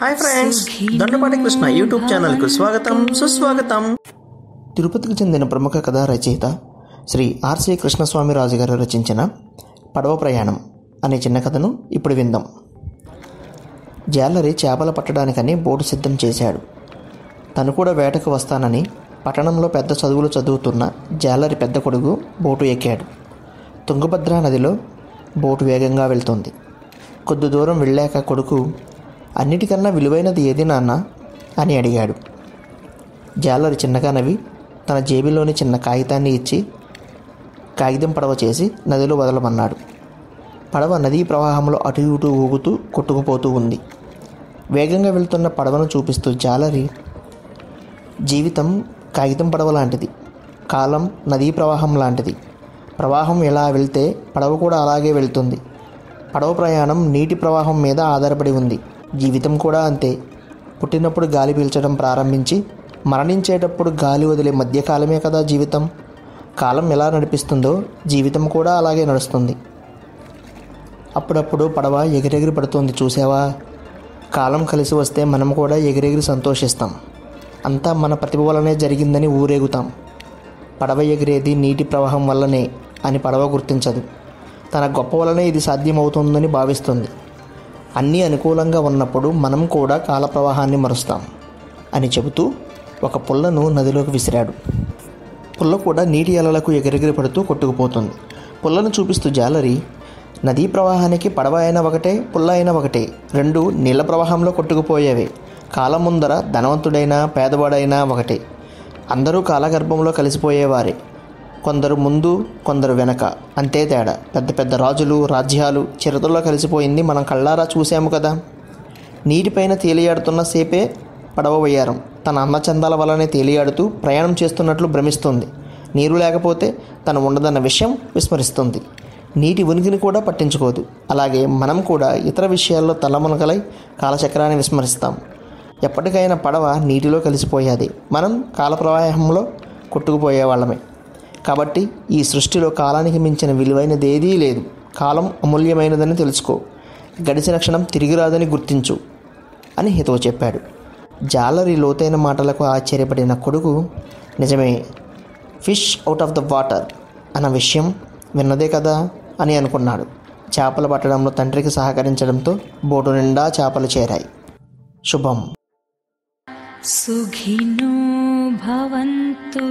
hi friends Dandapati Krishna YouTube స్వాగతం సుస్వాగతం తిరుపతికి చెందిన ప్రముఖ కథా రచయిత శ్రీ ఆర్సి కృష్ణస్వామి రాజు గారు రచించిన పడవ ప్రయాణం అనే చిన్న కథను ఇప్పుడు విందాం జాలరి చేపలు పట్టడానికని బోటు సిద్ధం చేశాడు తను కూడా వేటకు వస్తానని పట్టణంలో పెద్ద చదువులు చదువుతున్న జాలరి పెద్ద కొడుకు బోటు ఎక్కాడు తుంగభద్రా నదిలో బోటు వేగంగా వెళ్తుంది కొద్ది దూరం వెళ్ళాక కొడుకు అన్నిటికన్నా విలువైనది ఏది నాన్న అని అడిగాడు జాలరి చిన్నగా నవ్వి తన జేబులోని చిన్న కాగితాన్ని ఇచ్చి కాగితం పడవ చేసి నదిలో వదలమన్నాడు పడవ నదీ ప్రవాహంలో అటు ఇటు ఊగుతూ కొట్టుకుపోతూ ఉంది వేగంగా వెళ్తున్న పడవను చూపిస్తూ జాలరి జీవితం కాగితం పడవ లాంటిది కాలం నదీ ప్రవాహం లాంటిది ప్రవాహం ఎలా వెళ్తే పడవ కూడా అలాగే వెళ్తుంది పడవ ప్రయాణం నీటి ప్రవాహం మీద ఆధారపడి ఉంది జీవితం కూడా అంతే పుట్టినప్పుడు గాలి పీల్చడం ప్రారంభించి మరణించేటప్పుడు గాలి వదిలే మధ్యకాలమే కదా జీవితం కాలం ఎలా నడిపిస్తుందో జీవితం కూడా అలాగే నడుస్తుంది అప్పుడప్పుడు పడవ ఎగిరెగిరి పడుతుంది చూసావా కాలం కలిసి వస్తే మనం కూడా ఎగిరెగిరి సంతోషిస్తాం అంతా మన ప్రతిభ వలనే జరిగిందని ఊరేగుతాం పడవ ఎగిరేది నీటి ప్రవాహం వల్లనే అని పడవ గుర్తించదు తన గొప్ప వలనే ఇది సాధ్యమవుతుందని భావిస్తుంది అన్నీ అనుకూలంగా ఉన్నప్పుడు మనం కూడా కాల ప్రవాహాన్ని మరుస్తాం అని చెబుతూ ఒక పుల్లను నదిలోకి విసిరాడు పుల్ల కూడా నీటి అలలకు ఎగిరెగిరి పడుతూ కొట్టుకుపోతుంది పుల్లను చూపిస్తూ జాలరి నదీ ప్రవాహానికి పడవ అయిన ఒకటే పుల్ల అయిన ఒకటే రెండు నీళ్ల ప్రవాహంలో కొట్టుకుపోయేవే కాలం ముందర ధనవంతుడైనా పేదవాడైనా ఒకటే అందరూ కాలగర్భంలో కలిసిపోయేవారే కొందరు ముందు కొందరు వెనక అంతే తేడా పెద్ద పెద్ద రాజులు రాజ్యాలు చిరతల్లో కలిసిపోయింది మనం కళ్ళారా చూసాము కదా నీటిపైన తేలియాడుతున్న సేపే పడవ వయ్యారం తన అన్నచందాల వలనే తేలియాడుతూ ప్రయాణం చేస్తున్నట్లు భ్రమిస్తుంది నీరు లేకపోతే తను ఉండదన్న విషయం విస్మరిస్తుంది నీటి ఉనికిని కూడా పట్టించుకోదు అలాగే మనం కూడా ఇతర విషయాల్లో తలమునకలై కాలచక్రాన్ని విస్మరిస్తాం ఎప్పటికైనా పడవ నీటిలో కలిసిపోయేది మనం కాలప్రవాహంలో కొట్టుకుపోయేవాళ్ళమే కాబట్టి ఈ సృష్టిలో కాలానికి మించిన విలువైనది ఏదీ లేదు కాలం అమూల్యమైనదని తెలుసుకో గడిచిన క్షణం తిరిగి రాదని గుర్తించు అని హితవు చెప్పాడు జాలరి లోతైన మాటలకు ఆశ్చర్యపడిన కొడుకు నిజమే fish out of the water అన్న విషయం విన్నదే కదా అని అనుకున్నాడు చేపలు పట్టడంలో తండ్రికి సహకరించడంతో బోటు నిండా చేపలు చేరాయి శుభం సుఖినో భవంతో